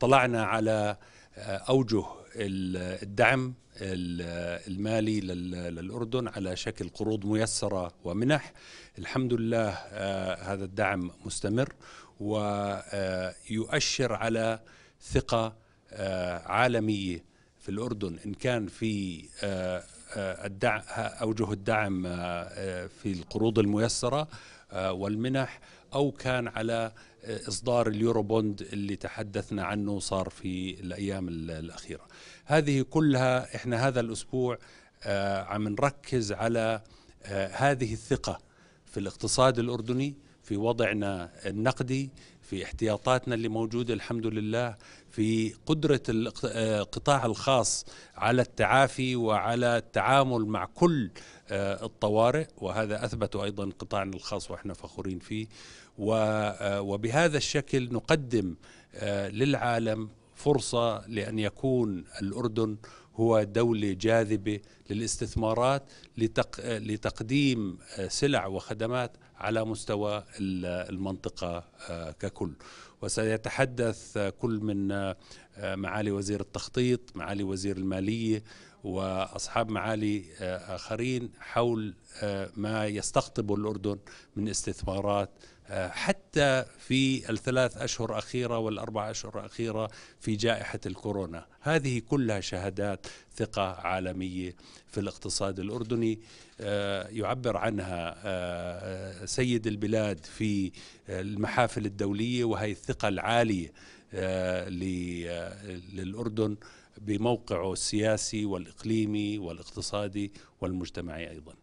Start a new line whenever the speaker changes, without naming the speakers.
طلعنا على آه، أوجه الدعم المالي للأردن على شكل قروض ميسرة ومنح الحمد لله آه، هذا الدعم مستمر ويؤشر آه، على ثقة عالمية في الأردن إن كان في الدعم أوجه الدعم في القروض الميسرة والمنح أو كان على اصدار اليورو بوند اللي تحدثنا عنه صار في الايام الاخيره هذه كلها احنا هذا الاسبوع آه، عم نركز على آه، هذه الثقه في الاقتصاد الاردني في وضعنا النقدي في احتياطاتنا اللي موجودة الحمد لله في قدرة آه، القطاع الخاص على التعافي وعلى التعامل مع كل آه، الطوارئ وهذا أثبته أيضا قطاعنا الخاص وإحنا فخورين فيه آه، وبهذا الشكل نقدم للعالم فرصة لأن يكون الأردن هو دولة جاذبة للاستثمارات لتق... لتقديم آه، سلع وخدمات على مستوى المنطقة آه، ككل وسيتحدث آه، كل من معالي وزير التخطيط معالي وزير المالية واصحاب معالي آه، اخرين حول آه، ما يستقطب الاردن من استثمارات آه، حتى في الثلاث اشهر الاخيره والاربع اشهر الاخيره في جائحه الكورونا، هذه كلها شهادات ثقه عالميه في الاقتصاد الاردني يعبر عنها سيد البلاد في المحافل الدوليه وهي الثقه العاليه للاردن بموقعه السياسي والاقليمي والاقتصادي والمجتمعي ايضا